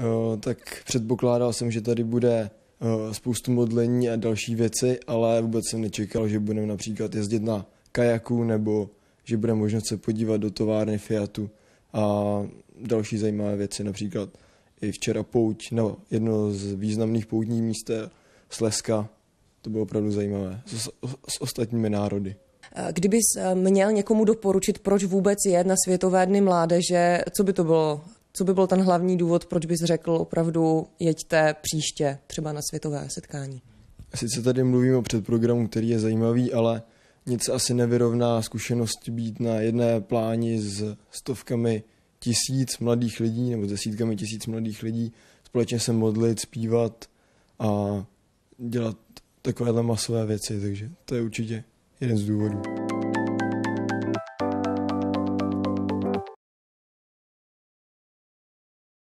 Eh, tak předpokládal jsem, že tady bude eh, spoustu modlení a další věci, ale vůbec jsem nečekal, že budeme například jezdit na kajaku nebo že bude možnost se podívat do továrny Fiatu a další zajímavé věci, například i včera pouť, no, jedno z významných poutních míst je eh, Slezka, to bylo opravdu zajímavé, s, s ostatními národy. Kdybys měl někomu doporučit, proč vůbec je na Světové dny mládeže, co by to bylo co by byl ten hlavní důvod, proč bys řekl opravdu jeďte příště třeba na světové setkání? Sice tady mluvím o předprogramu, který je zajímavý, ale nic asi nevyrovná zkušenost být na jedné pláni s stovkami tisíc mladých lidí nebo s desítkami tisíc mladých lidí, společně se modlit, zpívat a dělat takovéhle masové věci, takže to je určitě jeden z důvodů.